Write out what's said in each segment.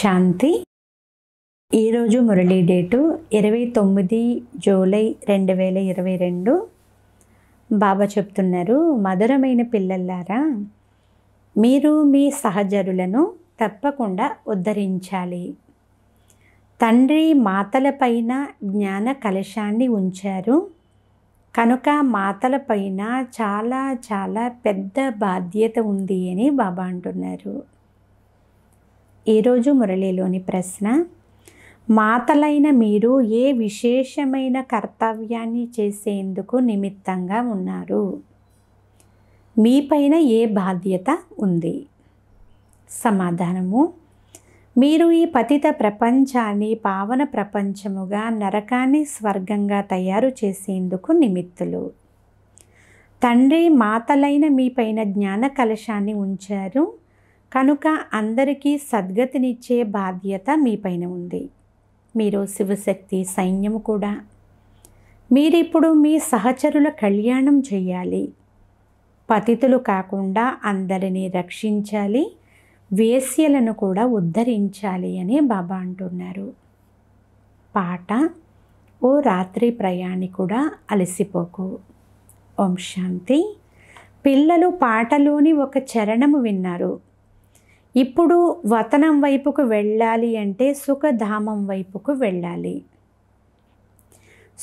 శాంతి ఈరోజు మురళీ డేటు ఇరవై తొమ్మిది జూలై రెండు వేల ఇరవై రెండు బాబా చెప్తున్నారు మధురమైన పిల్లలారా మీరు మీ సహచరులను తప్పకుండా ఉద్ధరించాలి తండ్రి మాతలపైన జ్ఞాన కలశాన్ని ఉంచారు కనుక మాతలపైన చాలా చాలా పెద్ద బాధ్యత ఉంది అని బాబా అంటున్నారు ఈరోజు మురళిలోని ప్రశ్న మాతలైన మీరు ఏ విశేషమైన కర్తవ్యాన్ని చేసేందుకు నిమిత్తంగా ఉన్నారు మీపైన ఏ బాధ్యత ఉంది సమాధానము మీరు ఈ పతిత ప్రపంచాన్ని పావన ప్రపంచముగా నరకాన్ని స్వర్గంగా తయారు చేసేందుకు నిమిత్తులు తండ్రి మాతలైన మీపైన జ్ఞాన కలశాన్ని ఉంచారు కనుక అందరికీ సద్గతినిచ్చే బాధ్యత మీపైన ఉంది మీరు శివశక్తి సైన్యం కూడా మీరిప్పుడు మీ సహచరుల కళ్యాణం చేయాలి పతితులు కాకుండా అందరినీ రక్షించాలి వేశ్యలను కూడా ఉద్ధరించాలి అని బాబా అంటున్నారు పాట ఓ రాత్రి ప్రయాణికుడా అలసిపోకు ఓం శాంతి పిల్లలు పాటలోని ఒక చరణము విన్నారు ఇప్పుడు వతనం వైపుకు వెళ్ళాలి అంటే సుఖధామం వైపుకు వెళ్ళాలి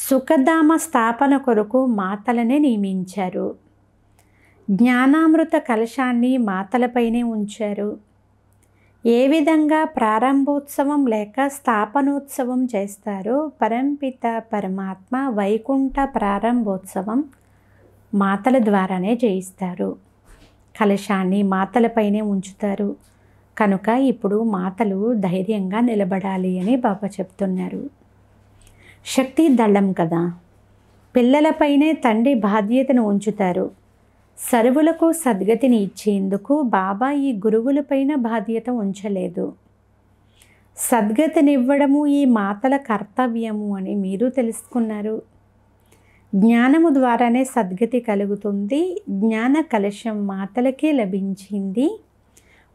సుఖధామ స్థాపన కొరకు మాతలనే నియమించారు జ్ఞానామృత కలశాన్ని మాతలపైనే ఉంచారు ఏ విధంగా ప్రారంభోత్సవం లేక స్థాపనోత్సవం చేస్తారో పరంపిత పరమాత్మ వైకుంఠ ప్రారంభోత్సవం మాతల ద్వారానే చేయిస్తారు కలశాన్ని మాతలపైనే ఉంచుతారు కనుక ఇప్పుడు మాతలు ధైర్యంగా నిలబడాలి అని బాబా చెప్తున్నారు శక్తి దళం కదా పిల్లలపైనే తండ్రి బాధ్యతను ఉంచుతారు సరువులకు సద్గతిని ఇచ్చేందుకు బాబా ఈ గురువులపైన బాధ్యత ఉంచలేదు సద్గతినివ్వడము ఈ మాతల కర్తవ్యము అని మీరు తెలుసుకున్నారు జ్ఞానము ద్వారానే సద్గతి కలుగుతుంది జ్ఞాన కలశం మాతలకే లభించింది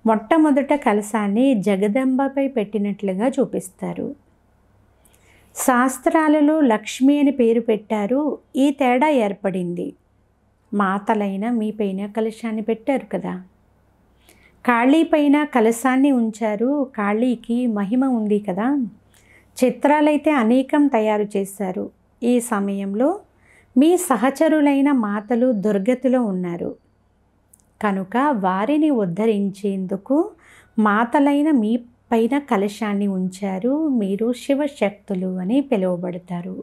మొట్టమొదట కలశాన్ని జగదంబపై పెట్టినట్లుగా చూపిస్తారు శాస్త్రాలలో లక్ష్మి అని పేరు పెట్టారు ఈ తేడా ఏర్పడింది మాతలైన మీపైన కలశాన్ని పెట్టారు కదా పైన కలశాన్ని ఉంచారు కాళీకి మహిమ ఉంది కదా చిత్రాలైతే అనేకం తయారు చేశారు ఈ సమయంలో మీ సహచరులైన మాతలు దుర్గతిలో ఉన్నారు కనుక వారిని ఉద్ధరించేందుకు మాతలైన మీ పైన కలశాన్ని ఉంచారు మీరు శివశక్తులు అని పిలువబడతారు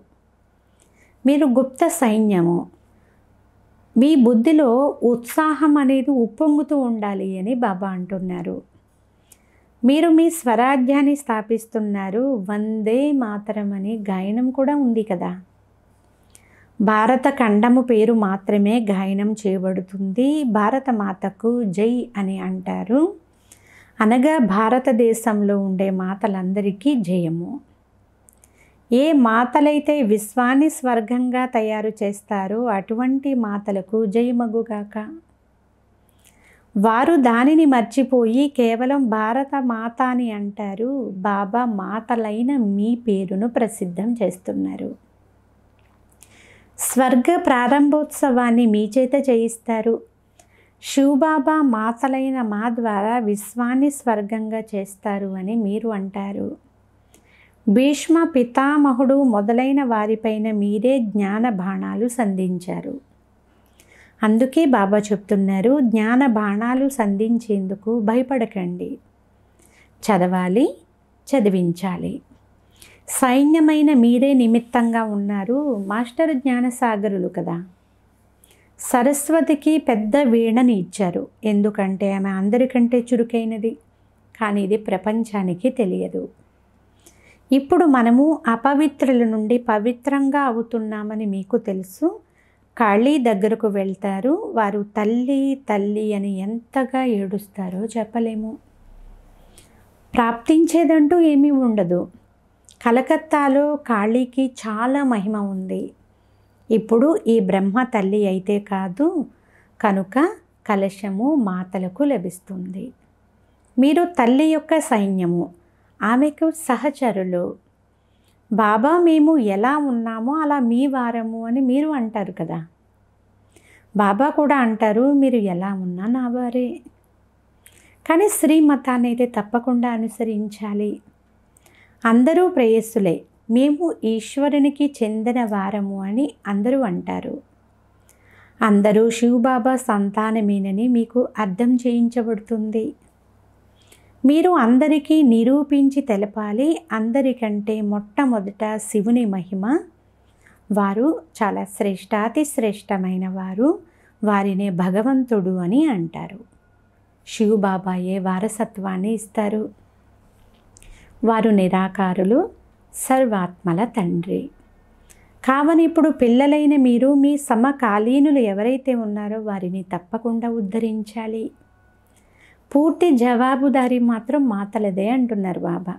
మీరు గుప్త సైన్యము మీ బుద్ధిలో ఉత్సాహం అనేది ఉప్పొంగుతూ ఉండాలి అని బాబా అంటున్నారు మీరు మీ స్వరాజ్యాన్ని స్థాపిస్తున్నారు వందే మాతరం అని గాయనం కూడా ఉంది కదా భారత ఖండము పేరు మాత్రమే గాయనం చేయబడుతుంది భారత మాతకు జై అని అంటారు అనగా భారతదేశంలో ఉండే మాతలందరికీ జయము ఏ మాతలైతే విశ్వాన్ని స్వర్గంగా తయారు చేస్తారో అటువంటి మాతలకు జయమగుగాక వారు దానిని మర్చిపోయి కేవలం భారత మాత అని అంటారు బాబా మాతలైన మీ పేరును ప్రసిద్ధం చేస్తున్నారు స్వర్గ ప్రారంభోత్సవాన్ని మీ చేత చేయిస్తారు శివబాబా మాతలైన మా ద్వారా విశ్వాన్ని స్వర్గంగా చేస్తారు అని మీరు అంటారు భీష్మ పితామహుడు మొదలైన వారిపైన మీరే జ్ఞాన బాణాలు సంధించారు అందుకే బాబా చెప్తున్నారు జ్ఞాన బాణాలు సంధించేందుకు భయపడకండి చదవాలి చదివించాలి సైన్యమైన మీరే నిమిత్తంగా ఉన్నారు మాస్టర్ జ్ఞానసాగరులు కదా సరస్వతికి పెద్ద వీణని ఇచ్చారు ఎందుకంటే ఆమె అందరికంటే చురుకైనది కానీ ఇది ప్రపంచానికి తెలియదు ఇప్పుడు మనము అపవిత్రుల నుండి పవిత్రంగా అవుతున్నామని మీకు తెలుసు కాళీ దగ్గరకు వెళ్తారు వారు తల్లి తల్లి అని ఎంతగా ఏడుస్తారో చెప్పలేము ప్రాప్తించేదంటూ ఏమీ ఉండదు కలకత్తాలో కాళీకి చాలా మహిమ ఉంది ఇప్పుడు ఈ బ్రహ్మ తల్లి అయితే కాదు కనుక కలశము మాతలకు లభిస్తుంది మీరు తల్లి యొక్క సైన్యము ఆమెకు సహచరులు బాబా మేము ఎలా ఉన్నామో అలా మీ వారము అని మీరు అంటారు కదా బాబా కూడా అంటారు మీరు ఎలా ఉన్నా నా వారే కానీ శ్రీమతాన్ని అయితే తప్పకుండా అనుసరించాలి అందరూ ప్రేయస్సులే మేము ఈశ్వరునికి చెందిన వారము అని అందరూ అంటారు అందరూ శివబాబా సంతానమేనని మీకు అర్థం చేయించబడుతుంది మీరు అందరికీ నిరూపించి తెలపాలి అందరికంటే మొట్టమొదట శివుని మహిమ వారు చాలా శ్రేష్టాతి శ్రేష్టమైన వారు వారినే భగవంతుడు అని అంటారు శివబాబాయే వారసత్వాన్ని ఇస్తారు వారు నిరాకారులు సర్వాత్మల తండ్రి కావని ఇప్పుడు పిల్లలైన మీరు మీ సమకాలీనులు ఎవరైతే ఉన్నారో వారిని తప్పకుండా ఉద్ధరించాలి పూర్తి జవాబుదారి మాత్రం మాతలదే అంటున్నారు బాబా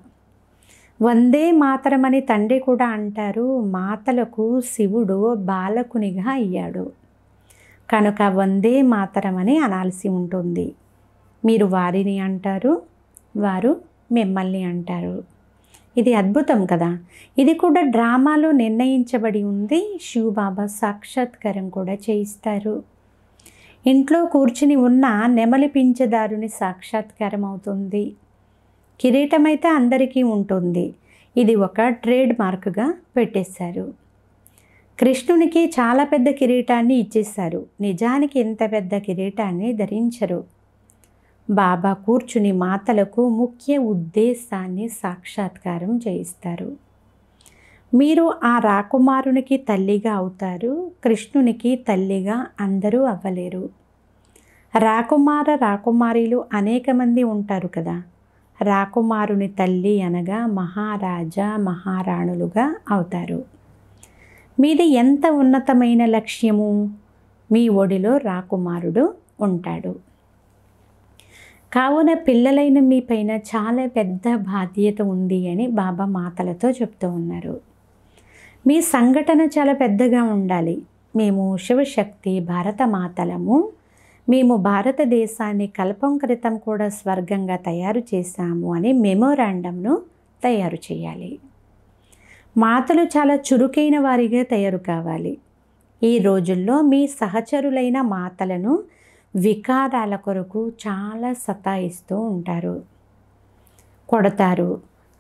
వందే మాతరమని తండ్రి కూడా అంటారు మాతలకు శివుడు బాలకునిగా అయ్యాడు కనుక వందే మాతరమని అనాల్సి ఉంటుంది మీరు వారిని అంటారు వారు మిమ్మల్ని అంటారు ఇది అద్భుతం కదా ఇది కూడా డ్రామాలో నిర్ణయించబడి ఉంది శివబాబా సాక్షాత్కారం కూడా చేయిస్తారు ఇంట్లో కూర్చుని ఉన్న నెమలి పింఛదారుని సాక్షాత్కారం అవుతుంది కిరీటం అయితే అందరికీ ఉంటుంది ఇది ఒక ట్రేడ్ మార్క్గా పెట్టేశారు కృష్ణునికి చాలా పెద్ద కిరీటాన్ని ఇచ్చేశారు నిజానికి ఇంత పెద్ద కిరీటాన్ని ధరించరు బాబా కూర్చుని మాతలకు ముఖ్య ఉద్దేశాన్ని సాక్షాత్కారం చేయిస్తారు మీరు ఆ రాకుమారునికి తల్లిగా అవుతారు కృష్ణునికి తల్లిగా అందరూ అవ్వలేరు రాకుమార రాకుమారిలు అనేక మంది ఉంటారు కదా రాకుమారుని తల్లి అనగా మహారాజా మహారాణులుగా అవుతారు మీది ఎంత ఉన్నతమైన లక్ష్యము మీ ఒడిలో రాకుమారుడు ఉంటాడు కావున పిల్లలైన మీ పైన చాలా పెద్ద బాధ్యత ఉంది అని బాబా మాతలతో చెప్తూ ఉన్నారు మీ సంఘటన చాలా పెద్దగా ఉండాలి మేము శివశక్తి మాతలము మేము భారతదేశాన్ని కల్పం క్రితం కూడా స్వర్గంగా తయారు చేశాము అని మెమోరాండంను తయారు చేయాలి మాతలు చాలా చురుకైన వారిగా తయారు కావాలి ఈ రోజుల్లో మీ సహచరులైన మాతలను వికారాల కొరకు చాలా సతాయిస్తూ ఉంటారు కొడతారు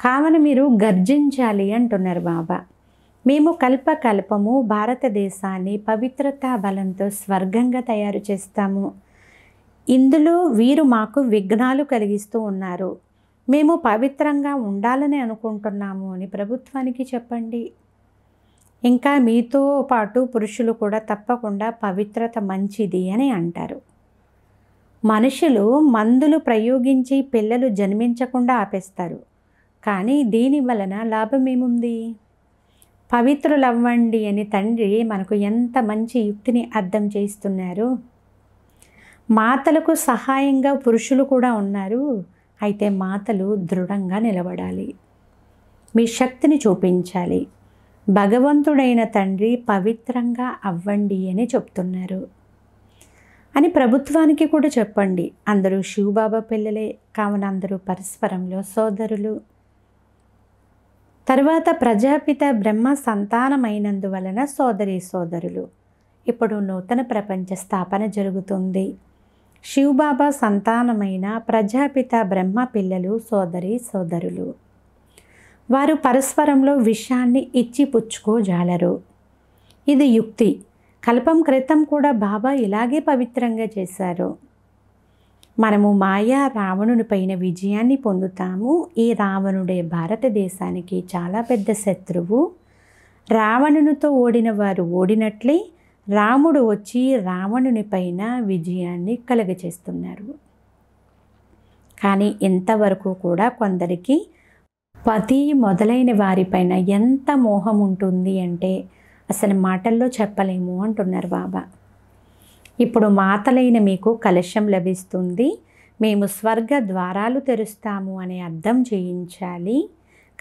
కావున మీరు గర్జించాలి అంటున్నారు బాబా మేము కల్పకల్పము భారతదేశాన్ని పవిత్రతా బలంతో స్వర్గంగా తయారు చేస్తాము ఇందులో వీరు మాకు విఘ్నాలు కలిగిస్తూ ఉన్నారు మేము పవిత్రంగా ఉండాలని అనుకుంటున్నాము అని ప్రభుత్వానికి చెప్పండి ఇంకా మీతో పాటు పురుషులు కూడా తప్పకుండా పవిత్రత మంచిది అని అంటారు మనుషులు మందులు ప్రయోగించి పిల్లలు జన్మించకుండా ఆపేస్తారు కానీ దీని వలన లాభం ఏముంది పవిత్రులవ్వండి అని తండ్రి మనకు ఎంత మంచి యుక్తిని అర్థం చేస్తున్నారు మాతలకు సహాయంగా పురుషులు కూడా ఉన్నారు అయితే మాతలు దృఢంగా నిలబడాలి మీ శక్తిని చూపించాలి భగవంతుడైన తండ్రి పవిత్రంగా అవ్వండి అని చెప్తున్నారు అని ప్రభుత్వానికి కూడా చెప్పండి అందరూ శివబాబా పిల్లలే కావున అందరూ పరస్పరంలో సోదరులు తర్వాత ప్రజాపిత బ్రహ్మ సంతానమైనందువలన సోదరి సోదరులు ఇప్పుడు నూతన ప్రపంచ స్థాపన జరుగుతుంది శివబాబా సంతానమైన ప్రజాపిత బ్రహ్మ పిల్లలు సోదరి సోదరులు వారు పరస్పరంలో విషయాన్ని ఇచ్చి పుచ్చుకోజాలరు ఇది యుక్తి కల్పం క్రితం కూడా బాబా ఇలాగే పవిత్రంగా చేశారు మనము మాయా రావణుని పైన విజయాన్ని పొందుతాము ఈ రావణుడే భారతదేశానికి చాలా పెద్ద శత్రువు రావణునితో ఓడిన వారు ఓడినట్లే రాముడు వచ్చి రావణుని పైన విజయాన్ని కలుగజేస్తున్నారు కానీ ఇంతవరకు కూడా కొందరికి పతి మొదలైన వారిపైన ఎంత మోహం ఉంటుంది అంటే అసలు మాటల్లో చెప్పలేము అంటున్నారు బాబా ఇప్పుడు మాతలైన మీకు కలశం లభిస్తుంది మేము స్వర్గ ద్వారాలు తెరుస్తాము అనే అర్థం చేయించాలి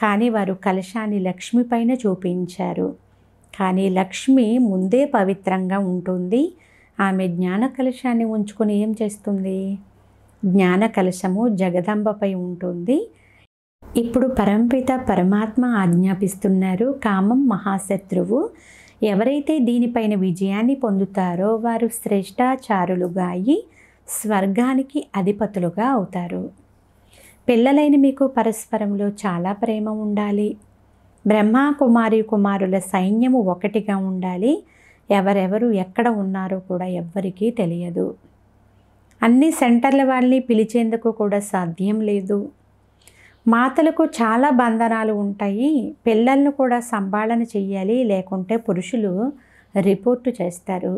కానీ వారు కలశాన్ని లక్ష్మి పైన చూపించారు కానీ లక్ష్మి ముందే పవిత్రంగా ఉంటుంది ఆమె జ్ఞాన కలశాన్ని ఉంచుకొని ఏం చేస్తుంది జ్ఞాన కలశము జగదంబపై ఉంటుంది ఇప్పుడు పరంపిత పరమాత్మ ఆజ్ఞాపిస్తున్నారు కామం మహాశత్రువు ఎవరైతే దీనిపైన విజయాన్ని పొందుతారో వారు శ్రేష్టాచారులుగా అయి స్వర్గానికి అధిపతులుగా అవుతారు పిల్లలైన మీకు పరస్పరంలో చాలా ప్రేమ ఉండాలి బ్రహ్మ కుమారి కుమారుల సైన్యము ఒకటిగా ఉండాలి ఎవరెవరు ఎక్కడ ఉన్నారో కూడా ఎవ్వరికీ తెలియదు అన్ని సెంటర్ల వాళ్ళని పిలిచేందుకు కూడా సాధ్యం లేదు మాతలకు చాలా బంధనాలు ఉంటాయి పిల్లలను కూడా సంభాళన చెయ్యాలి లేకుంటే పురుషులు రిపోర్టు చేస్తారు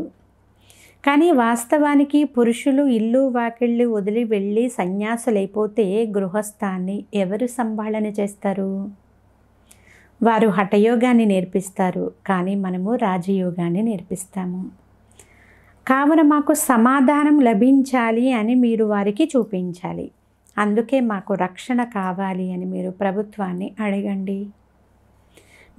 కానీ వాస్తవానికి పురుషులు ఇల్లు వాకిళ్ళు వదిలి వెళ్ళి సన్యాసులైపోతే గృహస్థాన్ని ఎవరు సంభాళన చేస్తారు వారు హఠయోగాన్ని నేర్పిస్తారు కానీ మనము రాజయోగాన్ని నేర్పిస్తాము కావున మాకు సమాధానం లభించాలి అని మీరు వారికి చూపించాలి అందుకే మాకు రక్షణ కావాలి అని మీరు ప్రభుత్వాన్ని అడగండి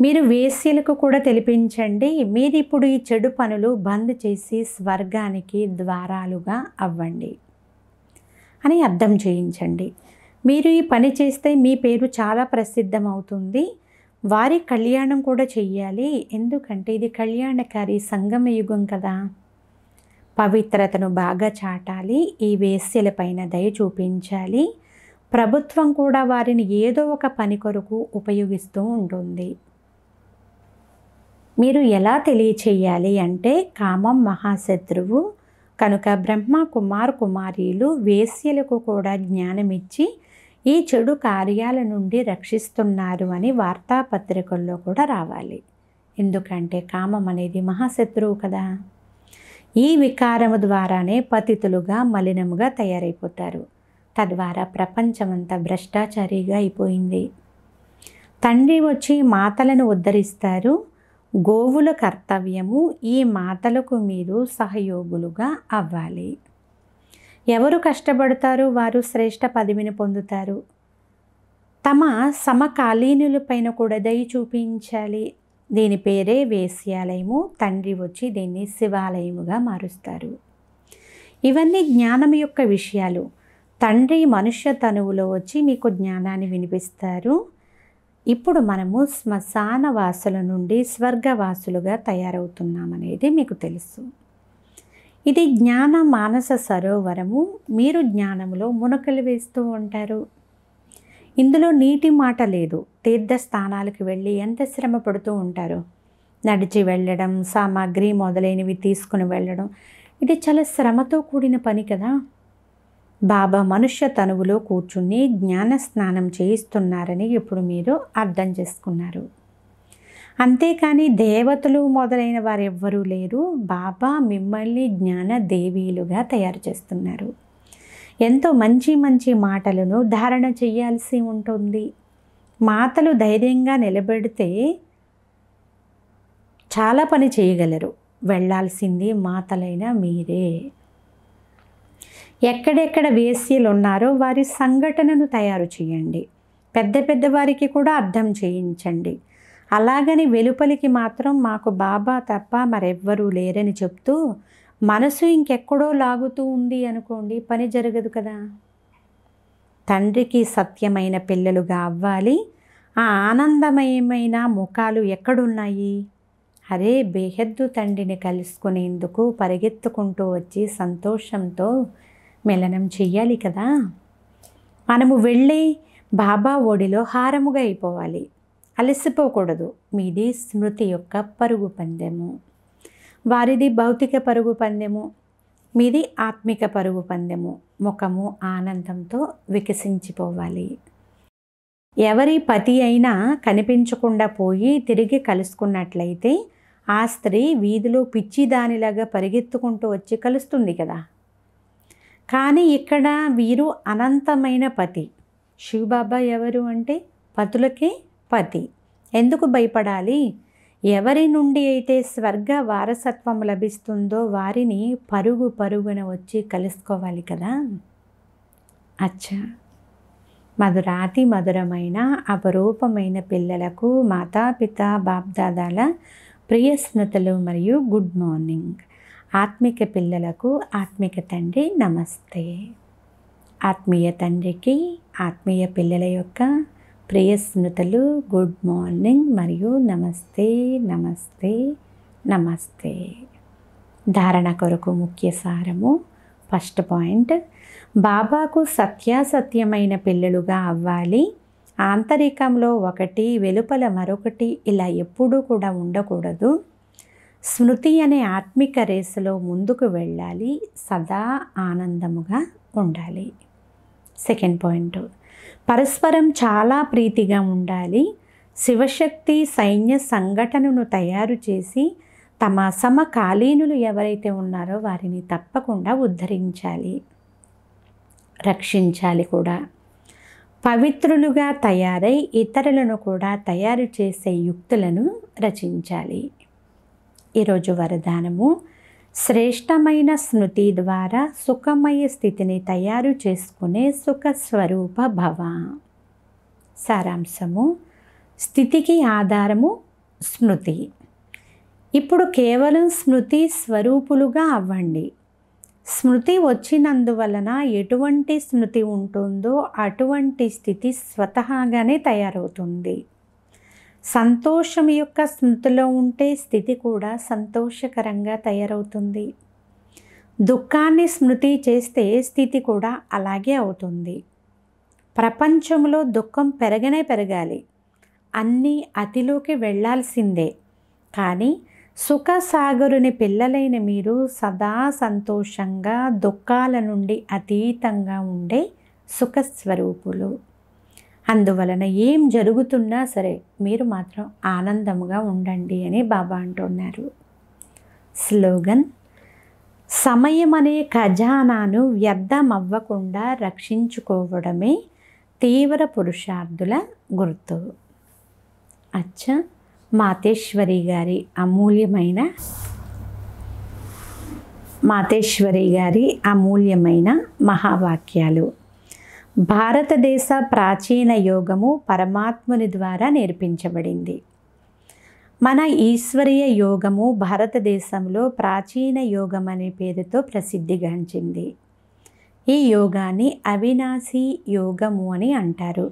మీరు వేశ్యలకు కూడా తెలిపించండి మీరు ఇప్పుడు ఈ చెడు పనులు బంద్ చేసి స్వర్గానికి ద్వారాలుగా అవ్వండి అని అర్థం చేయించండి మీరు ఈ పని చేస్తే మీ పేరు చాలా ప్రసిద్ధమవుతుంది వారి కళ్యాణం కూడా చెయ్యాలి ఎందుకంటే ఇది కళ్యాణకారి సంగమ యుగం కదా పవిత్రతను బాగా చాటాలి ఈ పైన దయ చూపించాలి ప్రభుత్వం కూడా వారిని ఏదో ఒక పని కొరకు ఉపయోగిస్తూ ఉంటుంది మీరు ఎలా తెలియచేయాలి అంటే కామం మహాశత్రువు కనుక బ్రహ్మ కుమార్ కుమారీలు వేశ్యలకు కూడా జ్ఞానమిచ్చి ఈ చెడు కార్యాల నుండి రక్షిస్తున్నారు అని వార్తాపత్రికల్లో కూడా రావాలి ఎందుకంటే కామం అనేది మహాశత్రువు కదా ఈ వికారము ద్వారానే పతితులుగా మలినముగా తయారైపోతారు తద్వారా ప్రపంచమంతా భ్రష్టాచారిగా అయిపోయింది తండ్రి వచ్చి మాతలను ఉద్ధరిస్తారు గోవుల కర్తవ్యము ఈ మాతలకు మీరు సహయోగులుగా అవ్వాలి ఎవరు కష్టపడతారు వారు శ్రేష్ట పదవిని పొందుతారు తమ సమకాలీనులపైన కూడా దయ చూపించాలి దీని పేరే వేశ్యాలయము తండ్రి వచ్చి దీన్ని శివాలయముగా మారుస్తారు ఇవన్నీ జ్ఞానం యొక్క విషయాలు తండ్రి మనుష్య తనువులో వచ్చి మీకు జ్ఞానాన్ని వినిపిస్తారు ఇప్పుడు మనము శ్మశాన వాసుల నుండి స్వర్గవాసులుగా తయారవుతున్నామనేది మీకు తెలుసు ఇది జ్ఞాన మానస సరోవరము మీరు జ్ఞానంలో మునకలు వేస్తూ ఉంటారు ఇందులో నీటి మాట లేదు తీర్థస్థానాలకు వెళ్ళి ఎంత శ్రమ పడుతూ ఉంటారు నడిచి వెళ్ళడం సామాగ్రి మొదలైనవి తీసుకుని వెళ్ళడం ఇది చాలా శ్రమతో కూడిన పని కదా బాబా మనుష్య తనువులో కూర్చుని జ్ఞాన స్నానం చేయిస్తున్నారని ఇప్పుడు మీరు అర్థం చేసుకున్నారు అంతేకాని దేవతలు మొదలైన ఎవ్వరూ లేరు బాబా మిమ్మల్ని జ్ఞాన దేవీలుగా తయారు చేస్తున్నారు ఎంతో మంచి మంచి మాటలను ధారణ చేయాల్సి ఉంటుంది మాతలు ధైర్యంగా నిలబెడితే చాలా పని చేయగలరు వెళ్ళాల్సింది మాతలైన మీరే ఎక్కడెక్కడ వేస్యలు ఉన్నారో వారి సంఘటనను తయారు చేయండి పెద్ద పెద్ద వారికి కూడా అర్థం చేయించండి అలాగని వెలుపలికి మాత్రం మాకు బాబా తప్ప మరెవ్వరూ లేరని చెప్తూ మనసు ఇంకెక్కడో లాగుతూ ఉంది అనుకోండి పని జరగదు కదా తండ్రికి సత్యమైన పిల్లలుగా అవ్వాలి ఆ ఆనందమయమైన ముఖాలు ఎక్కడున్నాయి అరే బేహద్దు తండ్రిని కలుసుకునేందుకు పరిగెత్తుకుంటూ వచ్చి సంతోషంతో మిలనం చెయ్యాలి కదా మనము వెళ్ళి బాబా ఒడిలో హారముగా అయిపోవాలి అలసిపోకూడదు మీది స్మృతి యొక్క పరుగు పందెము వారిది భౌతిక పరుగు పందెము మీది ఆత్మిక పరుగు పందెము ముఖము ఆనందంతో వికసించిపోవాలి ఎవరి పతి అయినా కనిపించకుండా పోయి తిరిగి కలుసుకున్నట్లయితే ఆ స్త్రీ వీధిలో పిచ్చిదానిలాగా పరిగెత్తుకుంటూ వచ్చి కలుస్తుంది కదా కానీ ఇక్కడ వీరు అనంతమైన పతి శివబాబా ఎవరు అంటే పతులకే పతి ఎందుకు భయపడాలి ఎవరి నుండి అయితే స్వర్గ వారసత్వం లభిస్తుందో వారిని పరుగు పరుగున వచ్చి కలుసుకోవాలి కదా అచ్చా మధురాతి మధురమైన అపరూపమైన పిల్లలకు మాతాపిత బాప్దాదాల ప్రియ మరియు గుడ్ మార్నింగ్ ఆత్మిక పిల్లలకు ఆత్మిక తండ్రి నమస్తే ఆత్మీయ తండ్రికి ఆత్మీయ పిల్లల యొక్క ప్రియ స్మృతులు గుడ్ మార్నింగ్ మరియు నమస్తే నమస్తే నమస్తే ధారణ కొరకు ముఖ్య సారము ఫస్ట్ పాయింట్ బాబాకు సత్యాసత్యమైన పిల్లలుగా అవ్వాలి ఆంతరికంలో ఒకటి వెలుపల మరొకటి ఇలా ఎప్పుడూ కూడా ఉండకూడదు స్మృతి అనే ఆత్మిక రేసులో ముందుకు వెళ్ళాలి సదా ఆనందముగా ఉండాలి సెకండ్ పాయింట్ పరస్పరం చాలా ప్రీతిగా ఉండాలి శివశక్తి సైన్య సంఘటనను తయారు చేసి తమ సమకాలీనులు ఎవరైతే ఉన్నారో వారిని తప్పకుండా ఉద్ధరించాలి రక్షించాలి కూడా పవిత్రులుగా తయారై ఇతరులను కూడా తయారు చేసే యుక్తులను రచించాలి ఈరోజు వరదానము శ్రేష్టమైన స్మృతి ద్వారా సుఖమయ స్థితిని తయారు చేసుకునే సుఖస్వరూప భవ సారాంశము స్థితికి ఆధారము స్మృతి ఇప్పుడు కేవలం స్మృతి స్వరూపులుగా అవ్వండి స్మృతి వచ్చినందువలన ఎటువంటి స్మృతి ఉంటుందో అటువంటి స్థితి స్వతహాగానే తయారవుతుంది సంతోషం యొక్క స్మృతిలో ఉంటే స్థితి కూడా సంతోషకరంగా తయారవుతుంది దుఃఖాన్ని స్మృతి చేస్తే స్థితి కూడా అలాగే అవుతుంది ప్రపంచంలో దుఃఖం పెరగనే పెరగాలి అన్నీ అతిలోకి వెళ్లాల్సిందే కానీ సుఖసాగరుని పిల్లలైన మీరు సదా సంతోషంగా దుఃఖాల నుండి అతీతంగా ఉండే సుఖస్వరూపులు అందువలన ఏం జరుగుతున్నా సరే మీరు మాత్రం ఆనందంగా ఉండండి అని బాబా అంటున్నారు స్లోగన్ సమయం అనే ఖజానాను వ్యర్థమవ్వకుండా రక్షించుకోవడమే తీవ్ర పురుషార్థుల గుర్తు అచ్చా మాతేశ్వరి గారి అమూల్యమైన మాతేశ్వరి గారి అమూల్యమైన మహావాక్యాలు భారతదేశ ప్రాచీన యోగము పరమాత్ముని ద్వారా నేర్పించబడింది మన ఈశ్వరీయ యోగము భారతదేశంలో ప్రాచీన యోగం అనే పేరుతో ప్రసిద్ధిగాంచింది ఈ యోగాన్ని అవినాశి యోగము అని అంటారు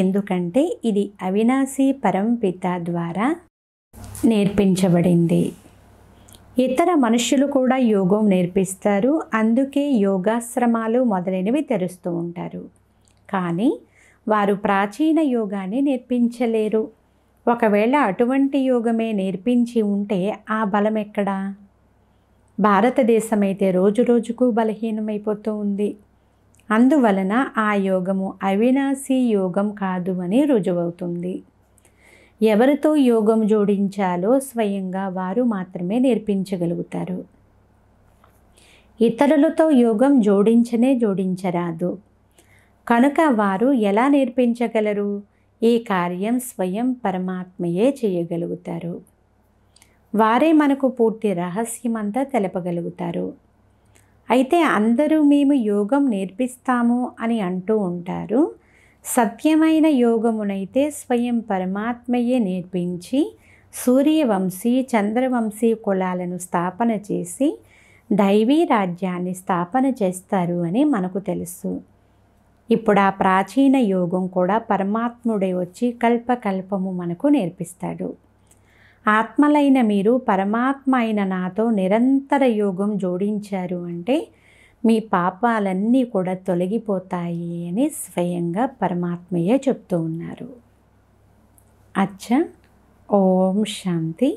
ఎందుకంటే ఇది అవినాశి పరంపిత ద్వారా నేర్పించబడింది ఇతర మనుషులు కూడా యోగం నేర్పిస్తారు అందుకే యోగాశ్రమాలు మొదలైనవి తెరుస్తూ ఉంటారు కానీ వారు ప్రాచీన యోగాన్ని నేర్పించలేరు ఒకవేళ అటువంటి యోగమే నేర్పించి ఉంటే ఆ బలం ఎక్కడా భారతదేశమైతే రోజు రోజుకు బలహీనమైపోతూ ఉంది అందువలన ఆ యోగము అవినాశీ యోగం కాదు అని రుజువవుతుంది ఎవరితో యోగం జోడించాలో స్వయంగా వారు మాత్రమే నేర్పించగలుగుతారు ఇతరులతో యోగం జోడించనే జోడించరాదు కనుక వారు ఎలా నేర్పించగలరు ఈ కార్యం స్వయం పరమాత్మయే చేయగలుగుతారు వారే మనకు పూర్తి రహస్యమంతా తెలపగలుగుతారు అయితే అందరూ మేము యోగం నేర్పిస్తాము అని అంటూ ఉంటారు సత్యమైన యోగమునైతే స్వయం పరమాత్మయే నేర్పించి సూర్యవంశీ చంద్రవంశీ కులాలను స్థాపన చేసి దైవీ రాజ్యాన్ని స్థాపన చేస్తారు అని మనకు తెలుసు ఇప్పుడు ఆ ప్రాచీన యోగం కూడా పరమాత్ముడే వచ్చి కల్పకల్పము మనకు నేర్పిస్తాడు ఆత్మలైన మీరు పరమాత్మ అయిన నాతో నిరంతర యోగం జోడించారు అంటే మీ పాపాలన్నీ కూడా తొలగిపోతాయి అని స్వయంగా పరమాత్మయే చెప్తూ ఉన్నారు అచ్చా ఓం శాంతి